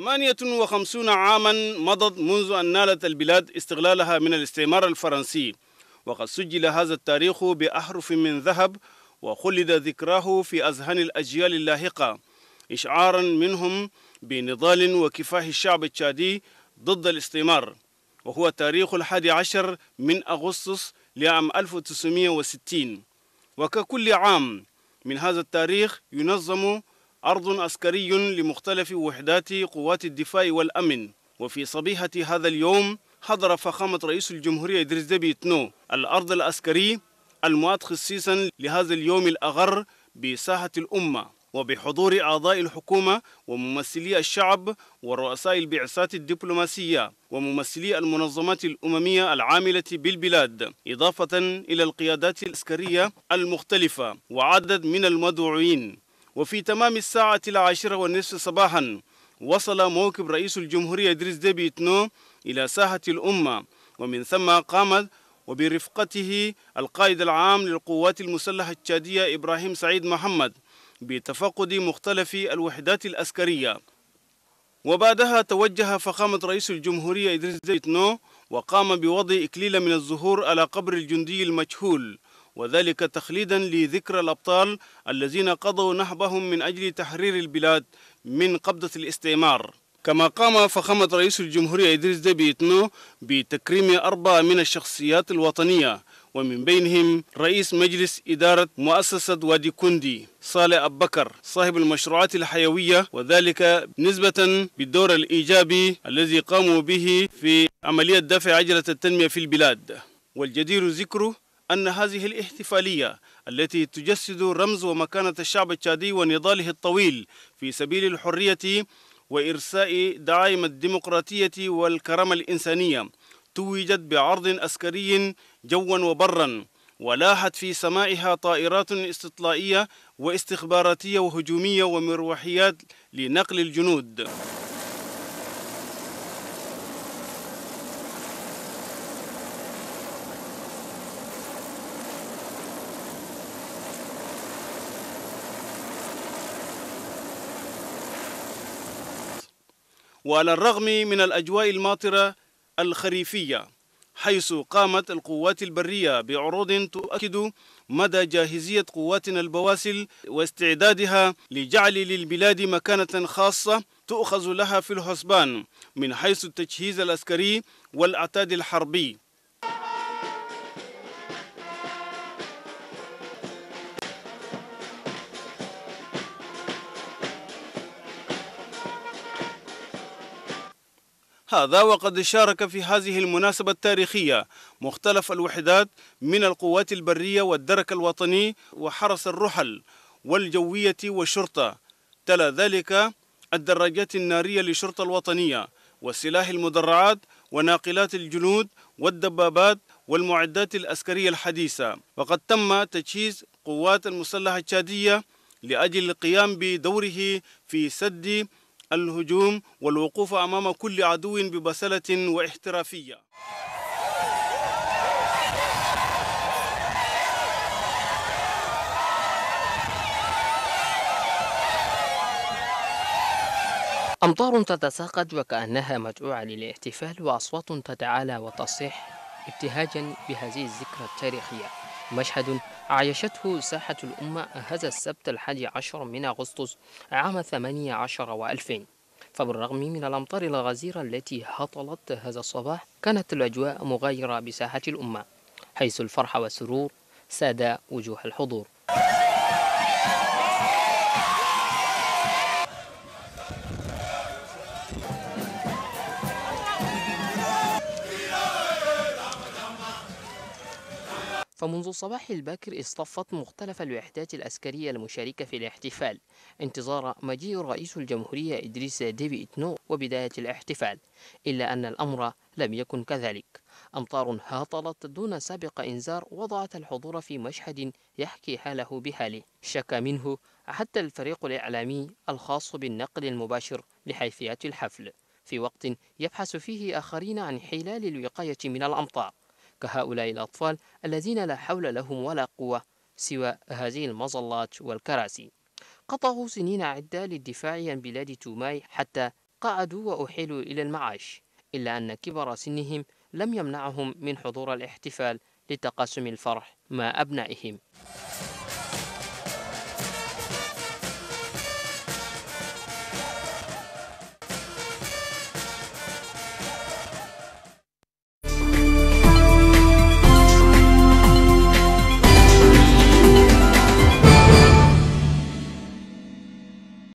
58 عاما مضت منذ أن نالت البلاد استغلالها من الاستعمار الفرنسي وقد سجل هذا التاريخ بأحرف من ذهب وخلد ذكراه في أذهان الأجيال اللاحقة إشعارا منهم بنضال وكفاح الشعب التشادي ضد الاستعمار وهو تاريخ الحادي عشر من أغسطس لعام 1960 وككل عام من هذا التاريخ ينظم عرض عسكري لمختلف وحدات قوات الدفاع والأمن وفي صبيحة هذا اليوم حضر فخامة رئيس الجمهورية إدريس دبي تنو الأرض العسكري المعد خصيصا لهذا اليوم الأغر بساحة الأمة وبحضور أعضاء الحكومة وممثلي الشعب ورؤساء البعثات الدبلوماسية وممثلي المنظمات الأممية العاملة بالبلاد إضافة إلى القيادات العسكرية المختلفة وعدد من المدعوين وفي تمام الساعة العاشرة والنصف صباحا وصل موكب رئيس الجمهورية إدريس ديبي إتنو إلى ساحة الأمة ومن ثم قام وبرفقته القائد العام للقوات المسلحة التشادية إبراهيم سعيد محمد بتفقد مختلف الوحدات الأسكرية وبعدها توجه فخامة رئيس الجمهورية إدريس ديبي إتنو وقام بوضع إكليل من الزهور على قبر الجندي المجهول وذلك تخليدا لذكرى الأبطال الذين قضوا نحبهم من أجل تحرير البلاد من قبضة الاستعمار كما قام فخامة رئيس الجمهورية إدريس دبي إتنو بتكريم أربعة من الشخصيات الوطنية ومن بينهم رئيس مجلس إدارة مؤسسة وادي كندي صالح أبو بكر صاحب المشروعات الحيوية وذلك نسبة بالدور الإيجابي الذي قاموا به في عملية دفع عجلة التنمية في البلاد والجدير ذكره أن هذه الاحتفالية التي تجسد رمز ومكانة الشعب التشادي ونضاله الطويل في سبيل الحرية وإرساء دعائم الديمقراطية والكرامة الإنسانية توجت بعرض عسكري جوا وبرا ولاحت في سمائها طائرات استطلائية واستخباراتية وهجومية ومروحيات لنقل الجنود وعلى الرغم من الأجواء الماطرة الخريفية حيث قامت القوات البرية بعروض تؤكد مدى جاهزية قواتنا البواسل واستعدادها لجعل للبلاد مكانة خاصة تؤخذ لها في الحسبان من حيث التجهيز العسكري والأعتاد الحربي هذا وقد شارك في هذه المناسبة التاريخية مختلف الوحدات من القوات البرية والدرك الوطني وحرس الرحل والجوية والشرطة تلا ذلك الدراجات النارية للشرطة الوطنية وسلاح المدرعات وناقلات الجنود والدبابات والمعدات العسكرية الحديثة وقد تم تجهيز قوات المسلحة التشادية لأجل القيام بدوره في سد الهجوم والوقوف أمام كل عدو ببسلة واحترافية أمطار تتساقط وكأنها مدعوة للاحتفال وأصوات تتعالى وتصيح ابتهاجا بهذه الذكرى التاريخية مشهد عايشته ساحة الأمة هذا السبت الحادي عشر من أغسطس عام ثمانية عشر وألفين فبالرغم من الأمطار الغزيرة التي هطلت هذا الصباح كانت الأجواء مغايرة بساحة الأمة حيث الفرح والسرور ساد وجوه الحضور فمنذ الصباح الباكر اصطفت مختلف الوحدات العسكرية المشاركة في الاحتفال انتظار مجيء رئيس الجمهورية إدريس ديبي إتنو وبداية الاحتفال إلا أن الأمر لم يكن كذلك أمطار هطلت دون سابق إنذار وضعت الحضور في مشهد يحكي حاله بحاله شك منه حتى الفريق الإعلامي الخاص بالنقل المباشر لحيثيات الحفل في وقت يبحث فيه آخرين عن حلال الوقاية من الأمطار كهؤلاء الأطفال الذين لا حول لهم ولا قوة سوى هذه المظلات والكراسي قطعوا سنين عدة للدفاع عن بلاد توماي حتى قعدوا وأحيلوا إلى المعاش إلا أن كبر سنهم لم يمنعهم من حضور الاحتفال لتقاسم الفرح مع أبنائهم